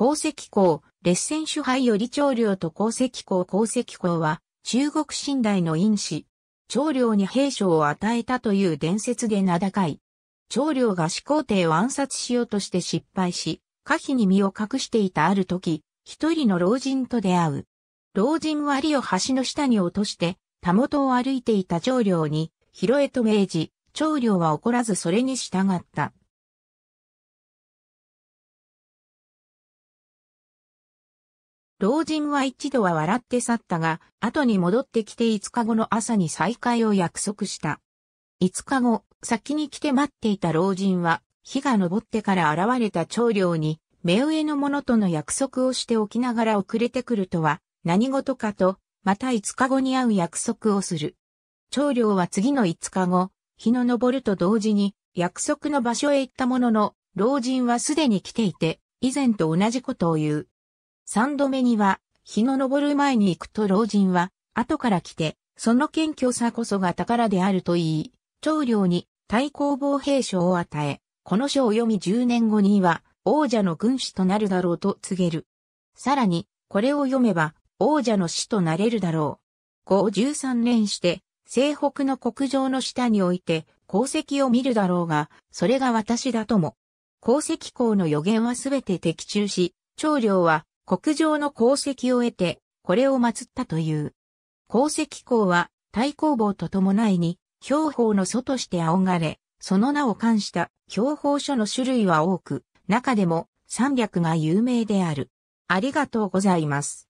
鉱石港、列戦主配より長領と鉱石港鉱石港は、中国寝台の因子、長領に兵書を与えたという伝説で名高い。長領が始皇帝を暗殺しようとして失敗し、可否に身を隠していたある時、一人の老人と出会う。老人は利を橋の下に落として、たもとを歩いていた長領に、広江と命じ、長領は怒らずそれに従った。老人は一度は笑って去ったが、後に戻ってきて5日後の朝に再会を約束した。5日後、先に来て待っていた老人は、日が昇ってから現れた長領に、目上の者との約束をしておきながら遅れてくるとは、何事かと、また5日後に会う約束をする。長領は次の5日後、日の昇ると同時に、約束の場所へ行ったものの、老人はすでに来ていて、以前と同じことを言う。三度目には、日の昇る前に行くと老人は、後から来て、その謙虚さこそが宝であると言い、長領に対抗防兵賞を与え、この書を読み十年後には、王者の軍師となるだろうと告げる。さらに、これを読めば、王者の師となれるだろう。五十三年して、西北の国上の下において、功績を見るだろうが、それが私だとも。功績校の予言はすべて的中し、長領は、国上の功績を得て、これを祀ったという。功績公は、太公望と伴いに、標法の祖として仰がれ、その名を冠した標法書の種類は多く、中でも三略が有名である。ありがとうございます。